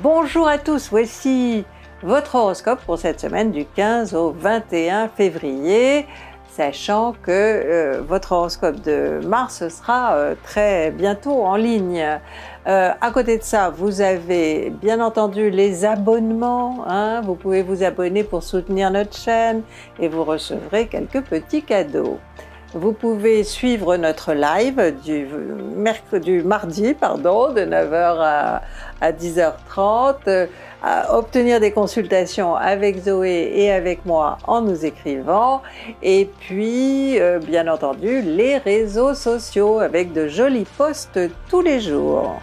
Bonjour à tous, voici votre horoscope pour cette semaine du 15 au 21 février, sachant que euh, votre horoscope de mars sera euh, très bientôt en ligne. Euh, à côté de ça, vous avez bien entendu les abonnements, hein, vous pouvez vous abonner pour soutenir notre chaîne et vous recevrez quelques petits cadeaux. Vous pouvez suivre notre live du, mardi pardon, de 9h à, 10h30, euh, obtenir des consultations avec Zoé et avec moi en nous écrivant, et puis euh, bien entendu les réseaux sociaux avec de jolis posts tous les jours.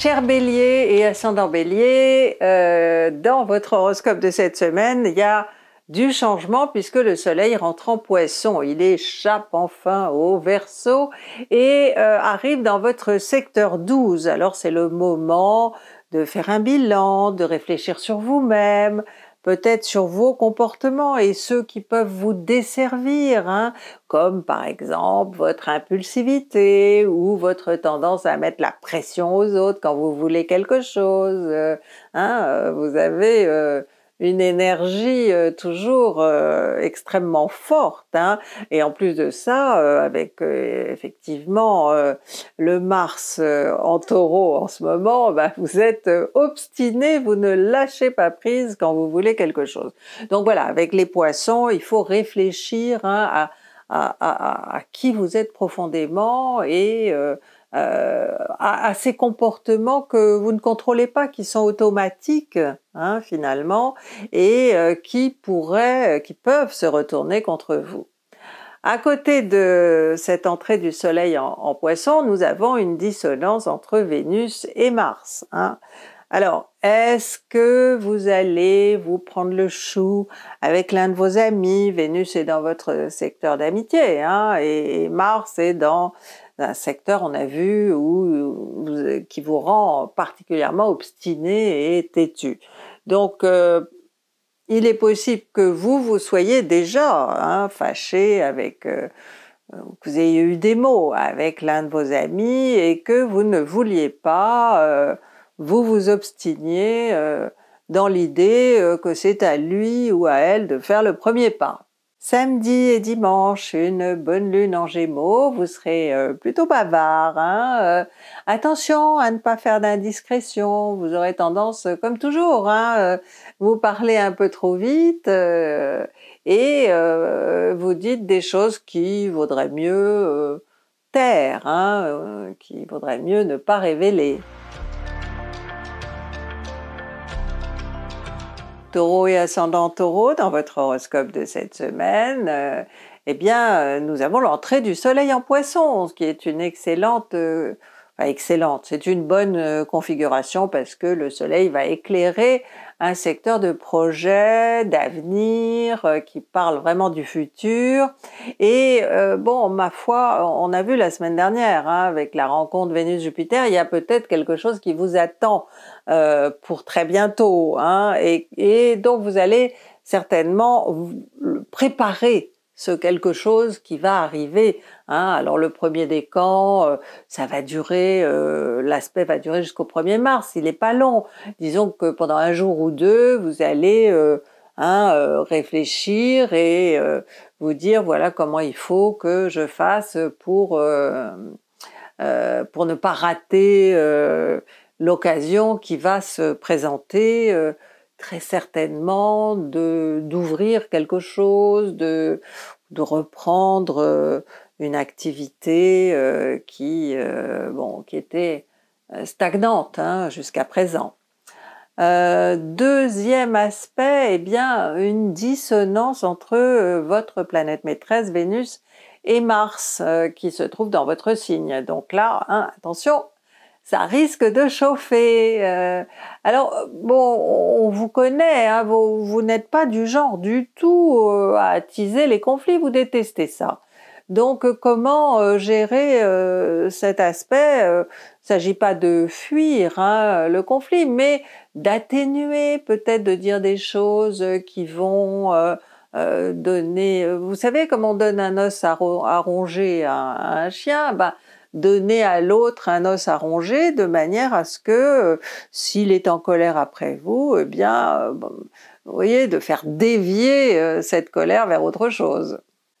Cher Bélier et ascendant Bélier, euh, dans votre horoscope de cette semaine, il y a du changement puisque le soleil rentre en poisson. Il échappe enfin au verso et euh, arrive dans votre secteur 12. Alors c'est le moment de faire un bilan, de réfléchir sur vous-même, peut-être sur vos comportements et ceux qui peuvent vous desservir, hein, comme par exemple votre impulsivité ou votre tendance à mettre la pression aux autres quand vous voulez quelque chose. Hein, euh, vous avez... Euh, une énergie euh, toujours euh, extrêmement forte. Hein. Et en plus de ça, euh, avec effectivement le Mars en taureau en ce moment, bah, vous êtes obstiné, vous ne lâchez pas prise quand vous voulez quelque chose. Donc voilà, avec les poissons, il faut réfléchir hein, à, à, à, à, qui vous êtes profondément et euh, à, ces comportements que vous ne contrôlez pas, qui sont automatiques hein, finalement et euh, qui pourraient, euh, qui peuvent se retourner contre vous. À côté de cette entrée du Soleil en, Poisson, nous avons une dissonance entre Vénus et Mars. Hein. Alors, est-ce que vous allez vous prendre le chou avec l'un de vos amis Vénus est dans votre secteur d'amitié hein, et, Mars est dans un secteur, on a vu, où, euh, qui vous rend particulièrement obstiné et têtu. Donc, euh, il est possible que vous, vous soyez déjà hein, fâché avec... Euh, que vous ayez eu des mots avec l'un de vos amis et que vous ne vouliez pas, vous vous obstiniez dans l'idée que c'est à lui ou à elle de faire le premier pas. Samedi et dimanche, une bonne lune en Gémeaux, vous serez euh, plutôt bavard. Hein euh. attention à ne pas faire d'indiscrétion, vous aurez tendance, euh, comme toujours, hein, vous parlez un peu trop vite et vous dites des choses qui vaudraient mieux taire, hein, qui vaudraient mieux ne pas révéler. taureau et ascendant taureau dans votre horoscope de cette semaine, euh, eh bien, euh, nous avons l'entrée du soleil en poisson, ce qui est une excellente euh, excellente. C'est une bonne euh, configuration parce que le soleil va éclairer un secteur de projet, d'avenir, euh, qui parle vraiment du futur. Et euh, bon, ma foi, on a vu la semaine dernière, hein, avec la rencontre Vénus-Jupiter, il y a peut-être quelque chose qui vous attend pour très bientôt. Hein. et, et donc vous allez certainement préparer ce quelque chose qui va arriver. Hein. Alors le premier décan, euh, ça va durer, euh, l'aspect va durer jusqu'au 1er mars, il n'est pas long. Disons que pendant un jour ou deux, vous allez euh, hein, réfléchir et vous dire voilà comment il faut que je fasse pour, pour ne pas rater l'occasion qui va se présenter très certainement de d'ouvrir quelque chose, de, reprendre euh, une activité euh, qui euh, bon qui était stagnante hein, jusqu'à présent. deuxième aspect, eh bien une dissonance entre votre planète maîtresse Vénus et Mars qui se trouve dans votre signe. Donc là, hein, attention, ça risque de chauffer. Euh. alors, bon, on vous connaît, hein, vous, n'êtes pas du genre du tout euh, à attiser les conflits, vous détestez ça. Donc, euh, comment gérer cet aspect Il ne s'agit pas de fuir hein, le conflit, mais d'atténuer, peut-être de dire des choses qui vont donner... Vous savez, comme on donne un os à, ronger à, un chien, bah, donner à l'autre un os à ronger de manière à ce que euh, s'il est en colère après vous, eh bien, euh, vous voyez, de faire dévier euh, cette colère vers autre chose.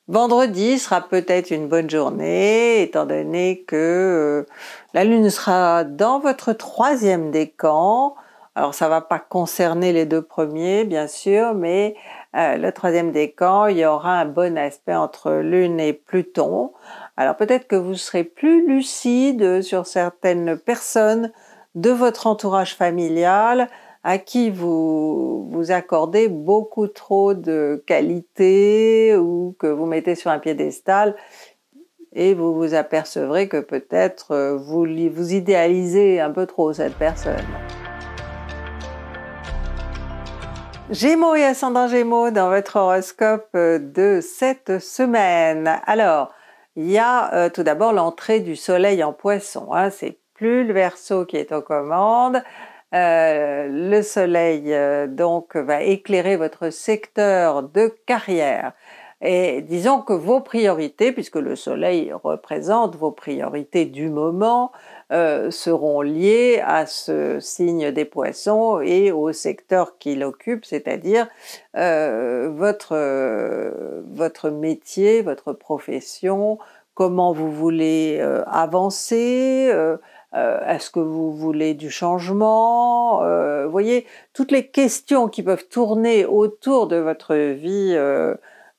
Vendredi sera peut-être une bonne journée, étant donné que la Lune sera dans votre troisième décan. Alors ça va pas concerner les deux premiers, bien sûr, mais le troisième décan, il y aura un bon aspect entre Lune et Pluton. Alors peut-être que vous serez plus lucide sur certaines personnes de votre entourage familial à qui vous vous accordez beaucoup trop de qualités ou que vous mettez sur un piédestal et vous vous apercevrez que peut-être euh, vous, vous idéalisez un peu trop cette personne. Gémeaux et ascendant Gémeaux dans votre horoscope euh, de cette semaine. Alors, il y a euh, tout d'abord l'entrée du soleil en poisson. Hein, c'est plus le Verseau qui est aux commandes. Euh, le soleil euh, donc va éclairer votre secteur de carrière. Et disons que vos priorités, puisque le soleil représente vos priorités du moment, euh, seront liés à ce signe des poissons et au secteur qu'il occupe, c'est-à-dire euh, votre, euh, votre métier, votre profession, comment vous voulez avancer, est-ce que vous voulez du changement Vous voyez, toutes les questions qui peuvent tourner autour de votre vie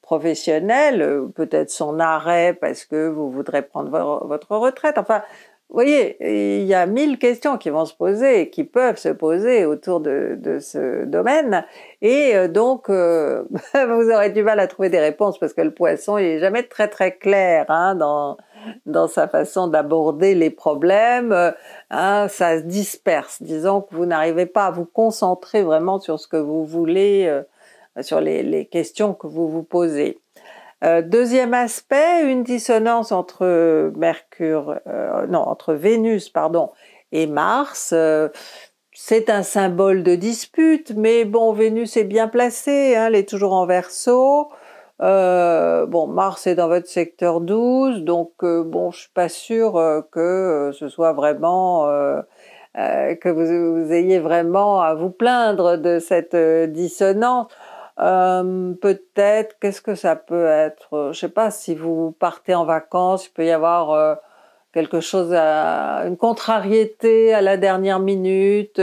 professionnelle, peut-être son arrêt parce que vous voudrez prendre votre retraite. Enfin, vous voyez, il y a mille questions qui vont se poser, qui peuvent se poser autour de, ce domaine, et euh, donc euh, vous aurez du mal à trouver des réponses parce que le poisson, n'est jamais très très clair hein, dans dans sa façon d'aborder les problèmes, hein, ça se disperse. Disons que vous n'arrivez pas à vous concentrer vraiment sur ce que vous voulez, euh, sur les questions que vous vous posez. Euh, deuxième aspect, une dissonance entre euh, Mercure, euh, non, entre Vénus, pardon, et Mars. c'est un symbole de dispute, mais bon, Vénus est bien placée, hein, elle est toujours en verso. bon, Mars est dans votre secteur 12, donc bon, je suis pas sûre que ce soit vraiment que vous, ayez vraiment à vous plaindre de cette dissonance. Euh, peut-être, qu'est-ce que ça peut être euh, Je sais pas, si vous partez en vacances, il peut y avoir euh, quelque chose, une contrariété à la dernière minute.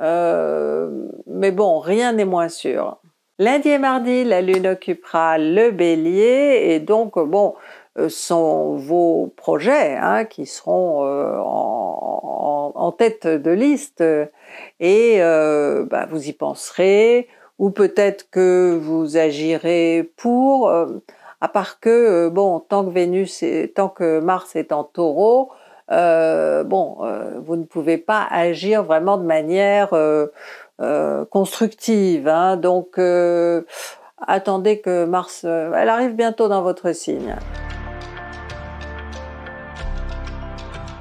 mais bon, rien n'est moins sûr. Lundi et mardi, la lune occupera le bélier et donc, bon, sont vos projets hein, qui seront en, tête de liste et bah, vous y penserez, ou peut-être que vous agirez pour, euh, à part que, euh, bon, tant que Vénus, est, tant que Mars est en taureau, euh, bon, vous ne pouvez pas agir vraiment de manière constructive. Hein. donc, attendez que Mars, elle arrive bientôt dans votre signe.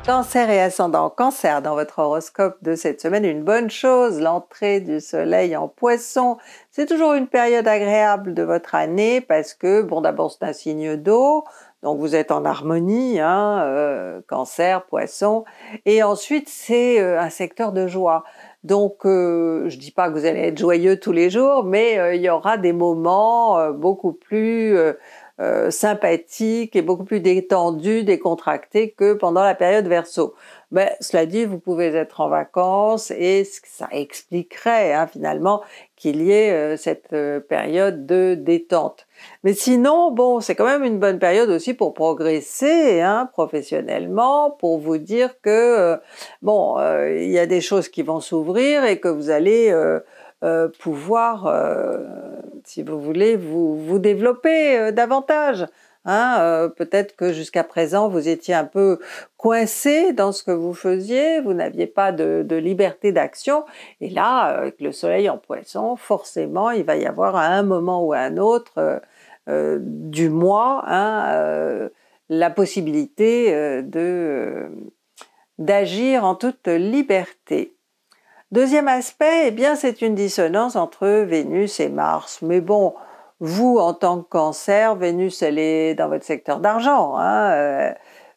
Cancer et ascendant cancer, dans votre horoscope de cette semaine, une bonne chose, l'entrée du soleil en poisson. C'est toujours une période agréable de votre année parce que, bon d'abord c'est un signe d'eau, donc vous êtes en harmonie, hein, euh, cancer, poisson, et ensuite c'est euh, un secteur de joie. Donc euh, je ne dis pas que vous allez être joyeux tous les jours, mais il y aura des moments beaucoup plus euh, sympathique et beaucoup plus détendu, décontracté que pendant la période verso. Mais ben, cela dit, vous pouvez être en vacances et ça expliquerait hein, finalement qu'il y ait euh, cette euh, période de détente. Mais sinon, bon, c'est quand même une bonne période aussi pour progresser hein, professionnellement, pour vous dire que, bon, il y a des choses qui vont s'ouvrir et que vous allez... Euh, pouvoir, euh, si vous voulez, vous, développer euh, davantage. Hein, Peut-être que jusqu'à présent, vous étiez un peu coincé dans ce que vous faisiez, vous n'aviez pas de, liberté d'action. Et là, avec le soleil en poisson, forcément, il va y avoir à un moment ou à un autre du mois hein, la possibilité de d'agir en toute liberté. Deuxième aspect, eh bien, c'est une dissonance entre Vénus et Mars. Mais bon, vous, en tant que cancer, Vénus, elle est dans votre secteur d'argent, hein,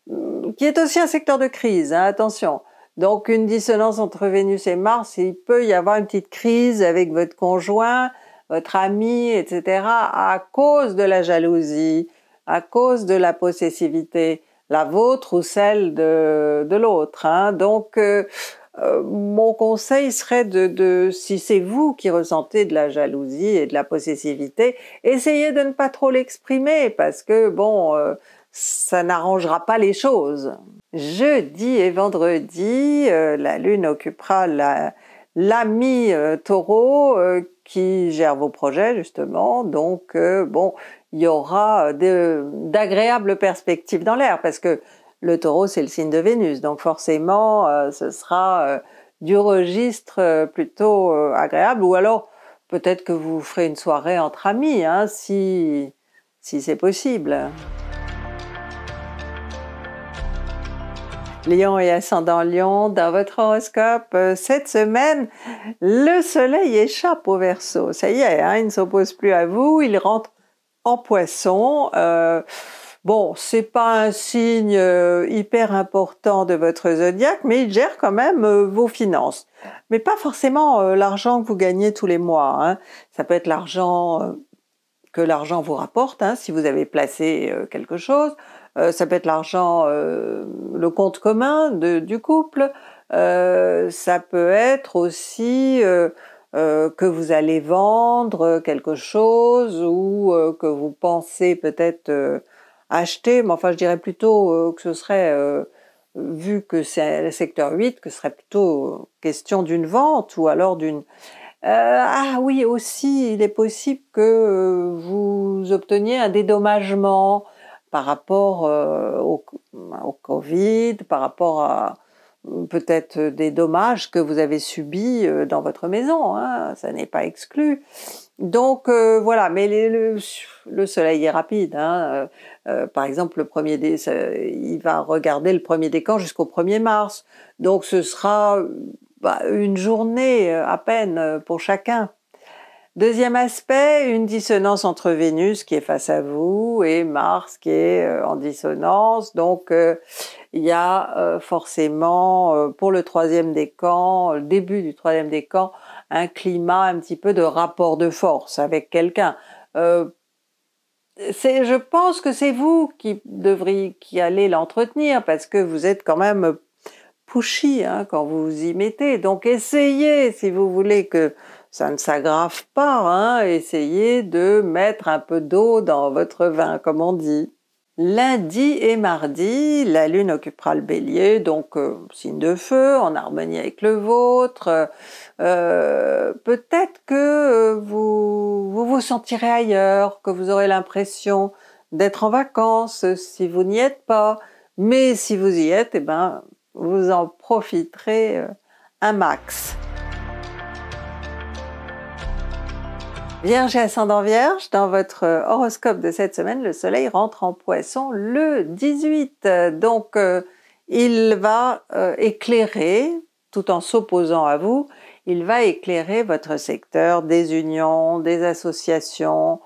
euh, qui est aussi un secteur de crise, hein, attention. Donc une dissonance entre Vénus et Mars, il peut y avoir une petite crise avec votre conjoint, votre ami, etc., à cause de la jalousie, à cause de la possessivité, la vôtre ou celle de, de l'autre. Hein. Donc, euh, euh, mon conseil serait de, si c'est vous qui ressentez de la jalousie et de la possessivité, essayez de ne pas trop l'exprimer parce que bon, euh, ça n'arrangera pas les choses. Jeudi et vendredi, euh, la Lune occupera l'ami taureau qui gère vos projets justement, donc bon, il y aura d'agréables perspectives dans l'air parce que le taureau c'est le signe de Vénus, donc forcément euh, ce sera euh, du registre euh, plutôt agréable, ou alors peut-être que vous ferez une soirée entre amis, hein, si, si c'est possible. Lion et ascendant Lion, dans votre horoscope, cette semaine, le soleil échappe au verso. Ça y est, hein, il ne s'oppose plus à vous, il rentre en poisson. Bon, c'est pas un signe euh, hyper important de votre zodiaque, mais il gère quand même euh, vos finances. Mais pas forcément euh, l'argent que vous gagnez tous les mois. Hein. Ça peut être l'argent que l'argent vous rapporte, hein, si vous avez placé quelque chose. ça peut être l'argent, le compte commun du couple. ça peut être aussi que vous allez vendre quelque chose ou que vous pensez peut-être acheter, mais enfin je dirais plutôt euh, que ce serait, euh, vu que c'est le secteur 8, que ce serait plutôt euh, question d'une vente ou alors d'une... ah oui, aussi, il est possible que vous obteniez un dédommagement par rapport au, au, Covid, par rapport à peut-être des dommages que vous avez subis dans votre maison, hein. ça n'est pas exclu. Donc euh, voilà, mais le, soleil est rapide. Hein. Euh, euh, par exemple, le premier il va regarder le premier décan jusqu'au 1er mars. Donc ce sera bah, une journée à peine pour chacun. Deuxième aspect, une dissonance entre Vénus qui est face à vous et Mars qui est en dissonance. Donc il y a forcément pour le troisième décan, le début du troisième décan, un climat un petit peu de rapport de force avec quelqu'un. Euh, je pense que c'est vous qui devriez qui allez l'entretenir parce que vous êtes quand même pushy hein, quand vous vous y mettez. Donc essayez, si vous voulez que ça ne s'aggrave pas, hein, essayez de mettre un peu d'eau dans votre vin, comme on dit. Lundi et mardi, la lune occupera le bélier, donc euh, signe de feu, en harmonie avec le vôtre. Euh, peut-être que euh, vous, vous, sentirez ailleurs, que vous aurez l'impression d'être en vacances si vous n'y êtes pas. Mais si vous y êtes, eh ben, vous en profiterez un max. Vierge et ascendant Vierge, dans votre euh, horoscope de cette semaine, le Soleil rentre en Poisson le 18. Donc euh, il va euh, éclairer, tout en s'opposant à vous, il va éclairer votre secteur des unions, des associations,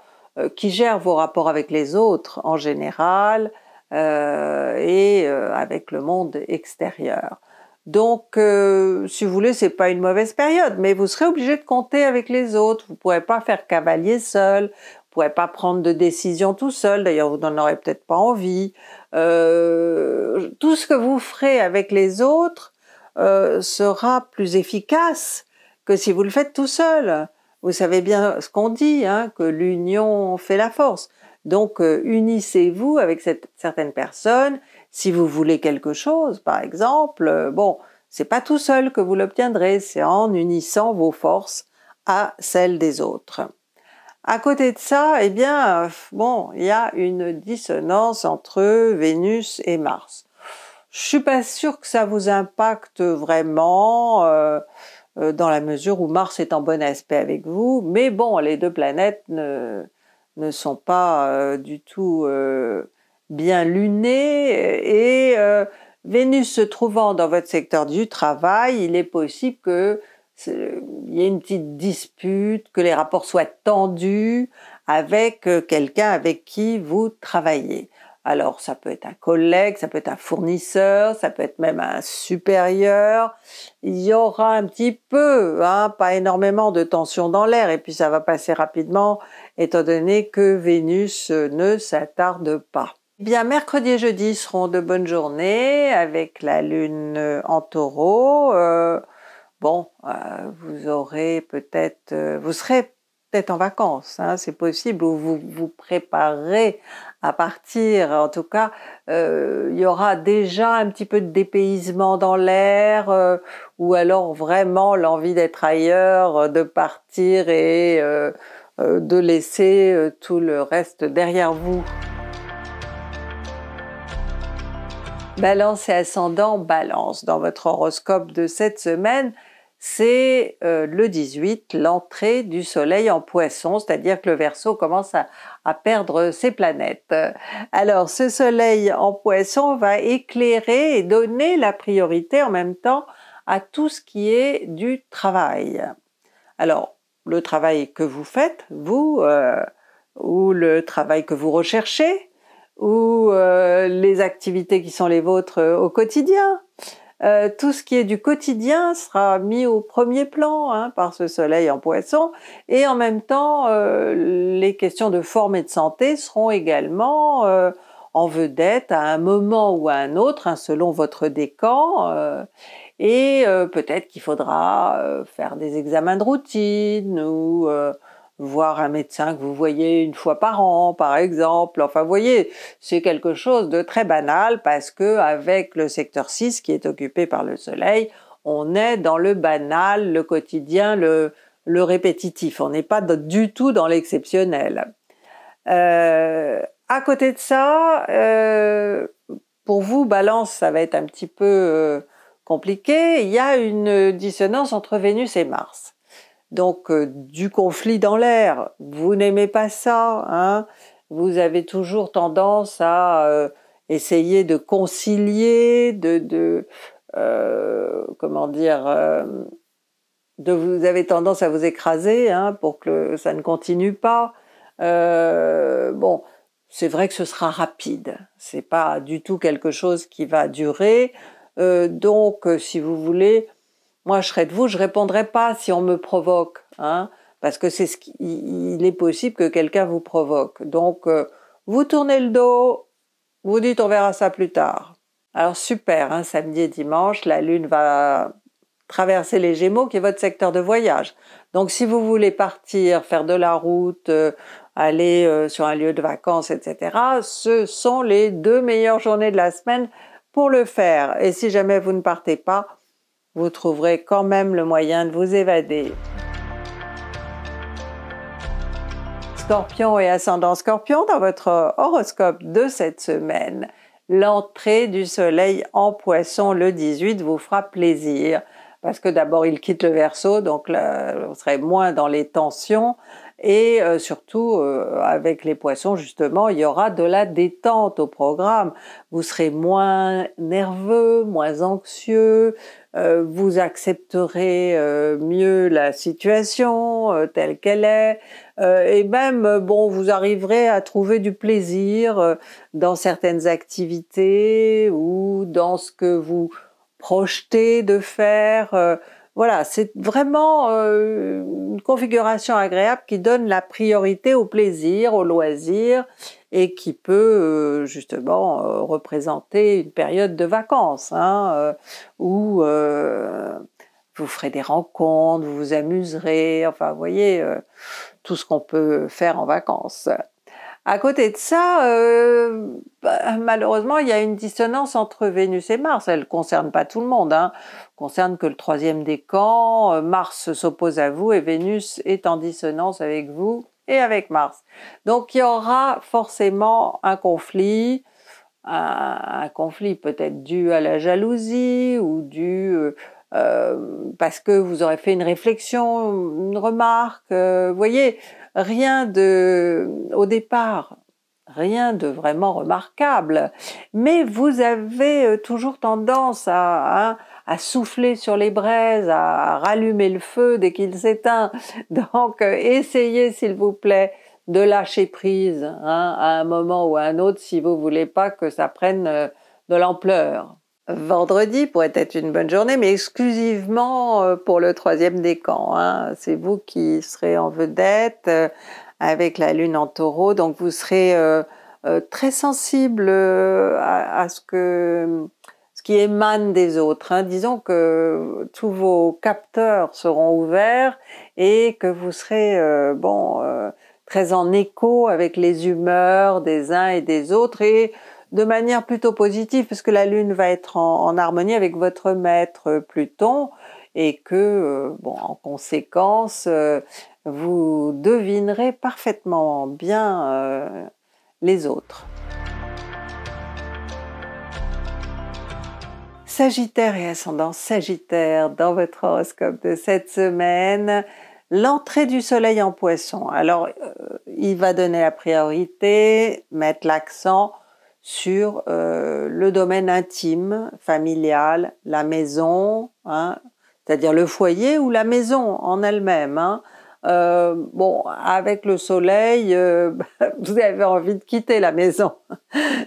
qui gèrent vos rapports avec les autres en général et avec le monde extérieur. Donc, euh, si vous voulez, c'est pas une mauvaise période, mais vous serez obligé de compter avec les autres. Vous pourrez pas faire cavalier seul. Vous pourrez pas prendre de décision tout seul. D'ailleurs, vous n'en aurez peut-être pas envie. Euh, tout ce que vous ferez avec les autres euh, sera plus efficace que si vous le faites tout seul. Vous savez bien ce qu'on dit, hein, que l'union fait la force. Donc, euh, unissez-vous avec cette, certaines personnes si vous voulez quelque chose, par exemple, euh, bon, c'est pas tout seul que vous l'obtiendrez, c'est en unissant vos forces à celles des autres. À côté de ça, eh bien, bon, il y a une dissonance entre Vénus et Mars. Je suis pas sûre que ça vous impacte vraiment euh, euh, dans la mesure où Mars est en bon aspect avec vous, mais bon, les deux planètes ne, sont pas du tout bien luné euh, et euh, Vénus se trouvant dans votre secteur du travail, il est possible que il y ait une petite dispute, que les rapports soient tendus avec euh, quelqu'un avec qui vous travaillez. Alors ça peut être un collègue, ça peut être un fournisseur, ça peut être même un supérieur. Il y aura un petit peu, hein, pas énormément de tension dans l'air et puis ça va passer rapidement étant donné que Vénus ne s'attarde pas. Eh bien, mercredi et jeudi seront de bonnes journées avec la lune euh, en taureau. Euh, bon, euh, vous aurez peut-être, vous serez peut-être en vacances, hein, c'est possible, ou vous vous préparez à partir. En tout cas, il y aura déjà un petit peu de dépaysement dans l'air, ou alors vraiment l'envie d'être ailleurs, de partir et de laisser tout le reste derrière vous. Balance et ascendant, balance. Dans votre horoscope de cette semaine, c'est euh, le 18, l'entrée du soleil en poisson, c'est-à-dire que le verso commence à, perdre ses planètes. Alors ce soleil en poisson va éclairer et donner la priorité en même temps à tout ce qui est du travail. Alors le travail que vous faites, vous, euh, ou le travail que vous recherchez, ou euh, les activités qui sont les vôtres euh, au quotidien. Euh, tout ce qui est du quotidien sera mis au premier plan hein, par ce soleil en poisson et en même temps les questions de forme et de santé seront également en vedette à un moment ou à un autre hein, selon votre décan et peut-être qu'il faudra faire des examens de routine ou voir un médecin que vous voyez une fois par an par exemple. Enfin vous voyez, c'est quelque chose de très banal parce que avec le secteur 6 qui est occupé par le soleil, on est dans le banal, le quotidien, le, répétitif. On n'est pas du tout dans l'exceptionnel. Euh, à côté de ça, euh, pour vous, Balance, ça va être un petit peu euh, compliqué. Il y a une dissonance entre Vénus et Mars. Donc euh, du conflit dans l'air, vous n'aimez pas ça, hein vous avez toujours tendance à euh, essayer de concilier, de, euh, comment dire, de, vous avez tendance à vous écraser hein, pour que ça ne continue pas. bon, c'est vrai que ce sera rapide, c'est pas du tout quelque chose qui va durer. donc, si vous voulez, moi, je serais de vous, je répondrais pas si on me provoque, hein, parce que c'est ce qu'il est possible que quelqu'un vous provoque. Donc, euh, vous tournez le dos, vous dites on verra ça plus tard. Alors super, hein, samedi et dimanche, la Lune va traverser les Gémeaux, qui est votre secteur de voyage. Donc si vous voulez partir, faire de la route, euh, aller euh, sur un lieu de vacances, etc., ce sont les deux meilleures journées de la semaine pour le faire. Et si jamais vous ne partez pas, vous trouverez quand même le moyen de vous évader. Scorpion et ascendant Scorpion dans votre horoscope de cette semaine. L'entrée du soleil en poisson le 18 vous fera plaisir parce que d'abord il quitte le verso, donc vous serez moins dans les tensions. Et euh, surtout, euh, avec les poissons, justement, il y aura de la détente au programme. Vous serez moins nerveux, moins anxieux, euh, vous accepterez mieux la situation telle qu'elle est, et même, bon, vous arriverez à trouver du plaisir dans certaines activités ou dans ce que vous projetez de faire voilà, c'est vraiment euh, une configuration agréable qui donne la priorité au plaisir, au loisir et qui peut euh, justement euh, représenter une période de vacances hein, où vous ferez des rencontres, vous vous amuserez, enfin vous voyez tout ce qu'on peut faire en vacances. À côté de ça, euh, bah, malheureusement, il y a une dissonance entre Vénus et Mars. Elle ne concerne pas tout le monde, hein. concerne que le troisième décan. camps, euh, Mars s'oppose à vous et Vénus est en dissonance avec vous et avec Mars. Donc il y aura forcément un conflit, un, conflit peut-être dû à la jalousie ou dû euh, parce que vous aurez fait une réflexion, une remarque. vous voyez, rien de, au départ, rien de vraiment remarquable, mais vous avez euh, toujours tendance à, souffler sur les braises, à, rallumer le feu dès qu'il s'éteint. Donc, euh, essayez, s'il vous plaît, de lâcher prise hein, à un moment ou à un autre si vous voulez pas que ça prenne euh, de l'ampleur vendredi pourrait être une bonne journée, mais exclusivement euh, pour le troisième décan. Hein. C'est vous qui serez en vedette euh, avec la lune en taureau, donc vous serez euh, très sensible à, ce, que, ce qui émane des autres. Hein. Disons que tous vos capteurs seront ouverts et que vous serez bon, très en écho avec les humeurs des uns et des autres et de manière plutôt positive, puisque la Lune va être en, harmonie avec votre maître euh, Pluton, et que, euh, bon, en conséquence, euh, vous devinerez parfaitement bien les autres. Sagittaire et ascendant Sagittaire dans votre horoscope de cette semaine, l'entrée du soleil en poisson. Alors, il va donner la priorité, mettre l'accent sur euh, le domaine intime, familial, la maison, hein, c'est-à-dire le foyer ou la maison en elle-même. Hein. Euh, bon, avec le soleil, euh, vous avez envie de quitter la maison.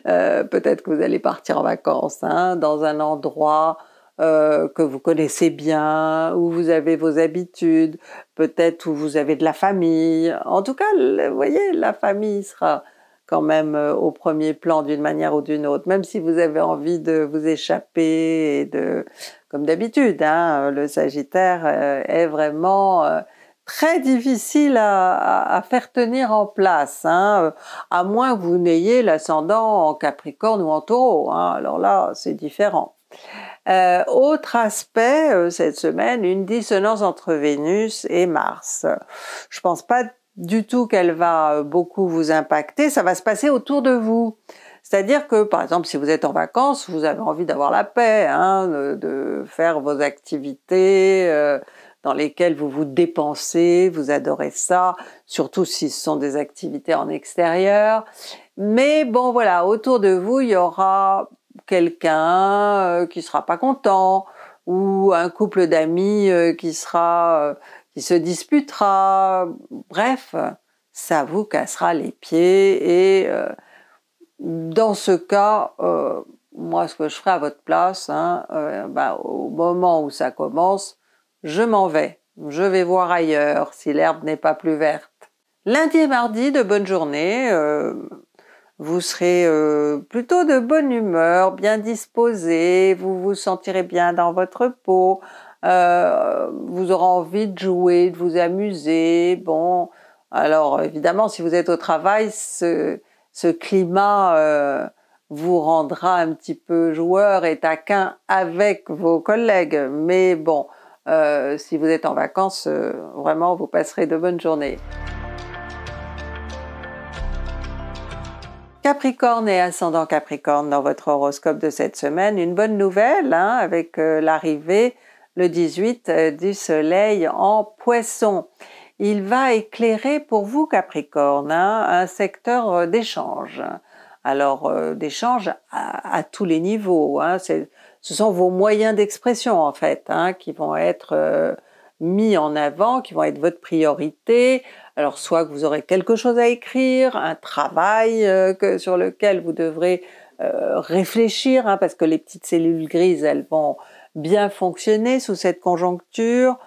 Peut-être que vous allez partir en vacances hein, dans un endroit que vous connaissez bien, où vous avez vos habitudes, peut-être où vous avez de la famille. En tout cas, vous voyez, la famille sera quand même euh, au premier plan d'une manière ou d'une autre, même si vous avez envie de vous échapper et de, comme d'habitude, hein, euh, le Sagittaire euh, est vraiment très difficile à, faire tenir en place, hein, à moins que vous n'ayez l'ascendant en Capricorne ou en Taureau. Hein, alors là, c'est différent. autre aspect cette semaine, une dissonance entre Vénus et Mars. Je pense pas du tout qu'elle va euh, beaucoup vous impacter, ça va se passer autour de vous. C'est-à-dire que, par exemple, si vous êtes en vacances, vous avez envie d'avoir la paix, hein, de, faire vos activités euh, dans lesquelles vous vous dépensez, vous adorez ça, surtout si ce sont des activités en extérieur. Mais bon, voilà, autour de vous, il y aura quelqu'un euh, qui sera pas content ou un couple d'amis qui sera qui se disputera, bref, ça vous cassera les pieds et euh, dans ce cas, euh, moi ce que je ferai à votre place, hein, euh, bah, au moment où ça commence, je m'en vais, je vais voir ailleurs si l'herbe n'est pas plus verte. Lundi et mardi, de bonne journée, vous serez plutôt de bonne humeur, bien disposé, vous vous sentirez bien dans votre peau, euh, vous aurez envie de jouer, de vous amuser. Bon, alors évidemment, si vous êtes au travail, ce, climat euh, vous rendra un petit peu joueur et taquin avec vos collègues. Mais bon, euh, si vous êtes en vacances, vraiment, vous passerez de bonnes journées. Capricorne et ascendant Capricorne dans votre horoscope de cette semaine, une bonne nouvelle hein, avec l'arrivée le 18 euh, du Soleil en poisson. Il va éclairer pour vous Capricorne hein, un secteur euh, d'échange. Alors euh, d'échange à, tous les niveaux. Hein. ce sont vos moyens d'expression en fait hein, qui vont être mis en avant, qui vont être votre priorité. Alors soit que vous aurez quelque chose à écrire, un travail sur lequel vous devrez réfléchir, parce que les petites cellules grises, elles vont bien fonctionner sous cette conjoncture.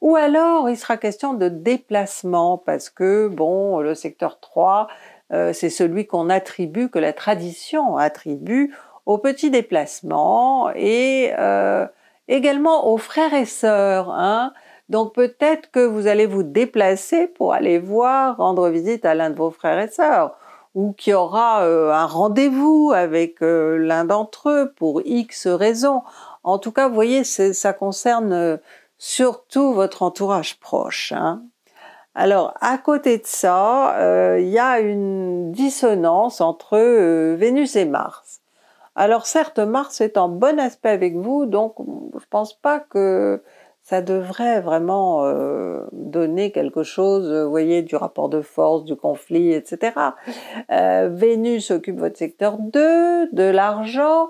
Ou alors, il sera question de déplacement parce que, bon, le secteur 3, euh, c'est celui qu'on attribue, que la tradition attribue aux petits déplacements et euh, également aux frères et sœurs. Hein. Donc peut-être que vous allez vous déplacer pour aller voir, rendre visite à l'un de vos frères et sœurs, ou qu'il y aura euh, un rendez-vous avec l'un d'entre eux pour X raisons. En tout cas, vous voyez, ça concerne euh, surtout votre entourage proche. Hein. Alors, à côté de ça, euh, il y a une dissonance entre euh, Vénus et Mars. Alors certes, Mars est en bon aspect avec vous, donc je pense pas que ça devrait vraiment donner quelque chose, vous voyez, du rapport de force, du conflit, etc. Vénus occupe votre secteur 2, de l'argent.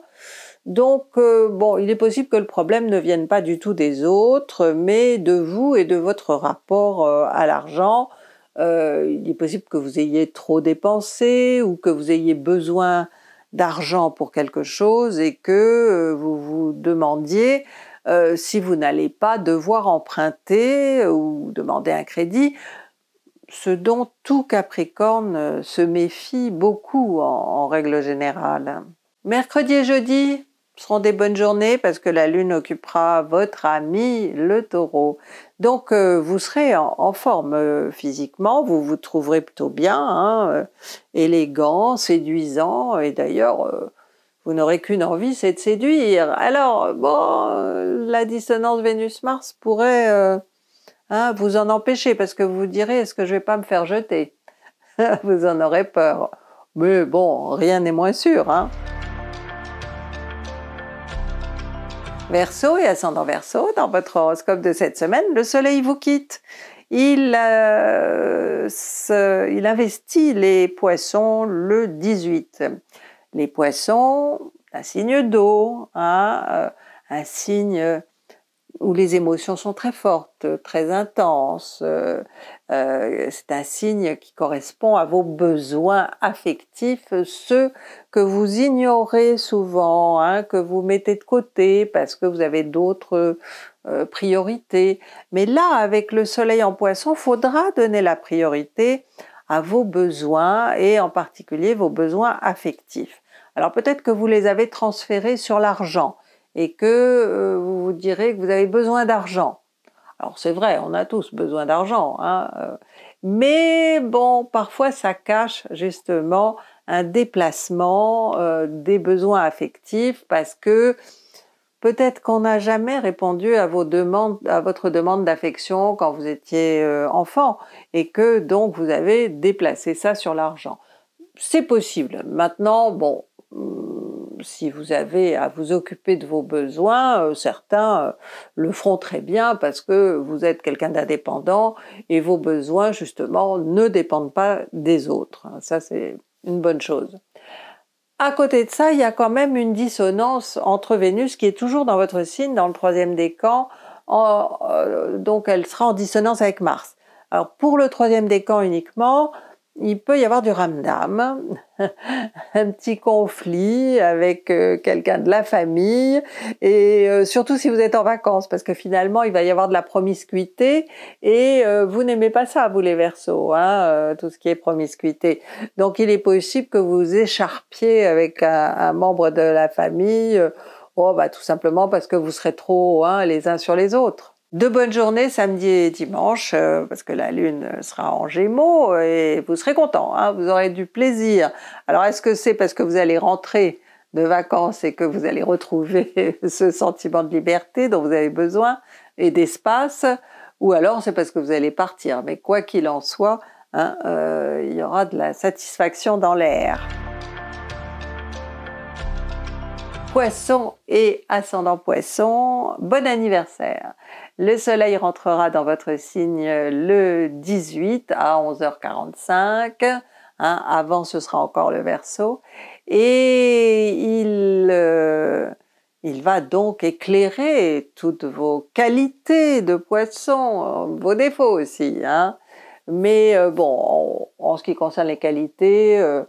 Donc, euh, bon, il est possible que le problème ne vienne pas du tout des autres, mais de vous et de votre rapport euh, à l'argent. Euh, il est possible que vous ayez trop dépensé ou que vous ayez besoin d'argent pour quelque chose et que vous vous demandiez si vous n'allez pas devoir emprunter ou demander un crédit, ce dont tout Capricorne se méfie beaucoup en règle générale. Mercredi et jeudi, seront des bonnes journées parce que la lune occupera votre ami le taureau. Donc euh, vous serez en, forme euh, physiquement, vous vous trouverez plutôt bien, hein, euh, élégant, séduisant, et d'ailleurs vous n'aurez qu'une envie, c'est de séduire. Alors bon, la dissonance Vénus-Mars pourrait hein, vous en empêcher parce que vous, vous direz est-ce que je vais pas me faire jeter Vous en aurez peur. Mais bon, rien n'est moins sûr. Hein. Verseau et ascendant Verseau, dans votre horoscope de cette semaine, le soleil vous quitte. Il, euh, investit les poissons le 18. Les poissons, un signe d'eau, hein, euh, un signe où les émotions sont très fortes, très intenses. Euh, euh, c'est un signe qui correspond à vos besoins affectifs, ceux que vous ignorez souvent, hein, que vous mettez de côté parce que vous avez d'autres euh, priorités. Mais là, avec le soleil en poisson, faudra donner la priorité à vos besoins et en particulier vos besoins affectifs. Alors peut-être que vous les avez transférés sur l'argent, et que euh, vous vous direz que vous avez besoin d'argent. Alors c'est vrai, on a tous besoin d'argent, hein, euh, mais bon, parfois ça cache justement un déplacement euh, des besoins affectifs parce que peut-être qu'on n'a jamais répondu à votre demande d'affection quand vous étiez enfant et que donc vous avez déplacé ça sur l'argent. C'est possible. Maintenant, bon, si vous avez à vous occuper de vos besoins, euh, certains euh, le feront très bien parce que vous êtes quelqu'un d'indépendant et vos besoins, justement, ne dépendent pas des autres. Ça, c'est une bonne chose. À côté de ça, il y a quand même une dissonance entre Vénus qui est toujours dans votre signe, dans le troisième décan, euh, donc elle sera en dissonance avec Mars. Alors pour le troisième décan uniquement, il peut y avoir du ramdam, un petit conflit avec euh, quelqu'un de la famille, et euh, surtout si vous êtes en vacances, parce que finalement il va y avoir de la promiscuité, et euh, vous n'aimez pas ça, vous les versos, hein, tout ce qui est promiscuité. Donc il est possible que vous écharpiez avec un, membre de la famille, oh, bah, tout simplement parce que vous serez trop hein, les uns sur les autres. De bonnes journées samedi et dimanche, euh, parce que la Lune sera en Gémeaux et vous serez content, hein, vous aurez du plaisir. Alors est-ce que c'est parce que vous allez rentrer de vacances et que vous allez retrouver ce sentiment de liberté dont vous avez besoin et d'espace, ou alors c'est parce que vous allez partir. Mais quoi qu'il en soit, hein, euh, il y aura de la satisfaction dans l'air. Poisson et ascendant Poisson, bon anniversaire. Le soleil rentrera dans votre signe le 18 à 11h45. Hein, avant, ce sera encore le verso, Et il, euh, il va donc éclairer toutes vos qualités de poisson, vos défauts aussi. Hein. Mais euh, bon, en, ce qui concerne les qualités, euh,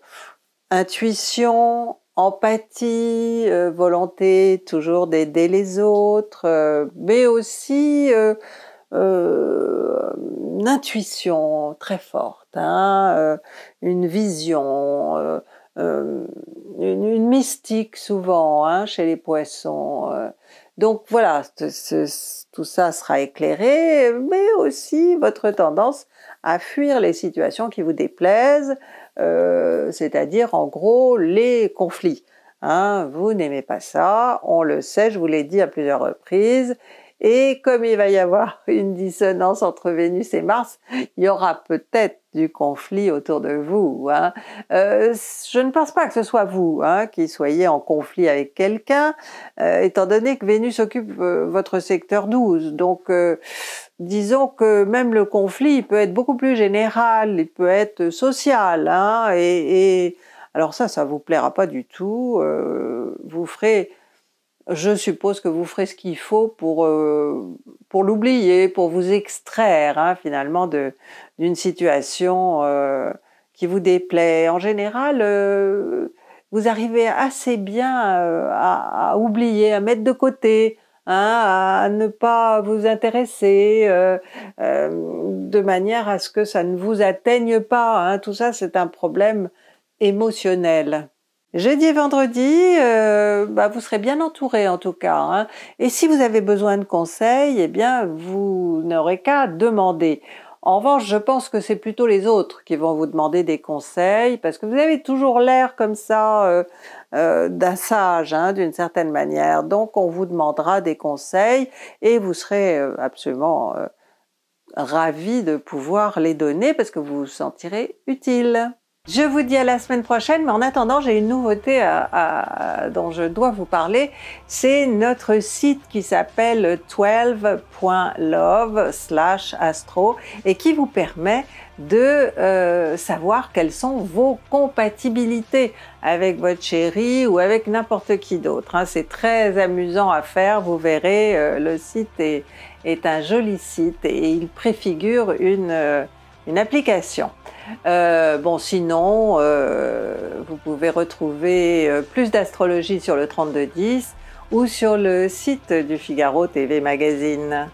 intuition, empathie, euh, volonté toujours d'aider les autres, euh, mais aussi euh, une intuition très forte, hein, une vision, une, mystique souvent hein, chez les poissons. donc voilà, tout ça sera éclairé, mais aussi votre tendance à fuir les situations qui vous déplaisent, euh, c'est-à-dire en gros les conflits. Hein, vous n'aimez pas ça, on le sait, je vous l'ai dit à plusieurs reprises. Et comme il va y avoir une dissonance entre Vénus et Mars, il y aura peut-être du conflit autour de vous. Hein. Euh, je ne pense pas que ce soit vous hein, qui soyez en conflit avec quelqu'un, euh, étant donné que Vénus occupe euh, votre secteur 12. Donc, disons que même le conflit peut être beaucoup plus général, il peut être social. Hein, et, et, alors ça, ça vous plaira pas du tout. vous ferez je suppose que vous ferez ce qu'il faut pour, euh, pour l'oublier, pour vous extraire hein, finalement d'une situation euh, qui vous déplaît. En général, euh, vous arrivez assez bien à, oublier, à mettre de côté, hein, à ne pas vous intéresser, de manière à ce que ça ne vous atteigne pas. Hein. Tout ça, c'est un problème émotionnel. Jeudi et vendredi, euh, bah vous serez bien entouré en tout cas. Hein. Et si vous avez besoin de conseils, eh bien vous n'aurez qu'à demander. En revanche, je pense que c'est plutôt les autres qui vont vous demander des conseils, parce que vous avez toujours l'air comme ça euh, euh, d'un sage, hein, d'une certaine manière. Donc on vous demandera des conseils et vous serez absolument ravi de pouvoir les donner parce que vous vous sentirez utile. Je vous dis à la semaine prochaine, mais en attendant, j'ai une nouveauté euh, dont je dois vous parler. C'est notre site qui s'appelle 12.love slash astro et qui vous permet de euh, savoir quelles sont vos compatibilités avec votre chéri ou avec n'importe qui d'autre. Hein. C'est très amusant à faire, vous verrez, euh, le site est, un joli site et il préfigure une application. Euh, bon, sinon, euh, vous pouvez retrouver euh, plus d'astrologie sur le 3210 ou sur le site du Figaro TV Magazine.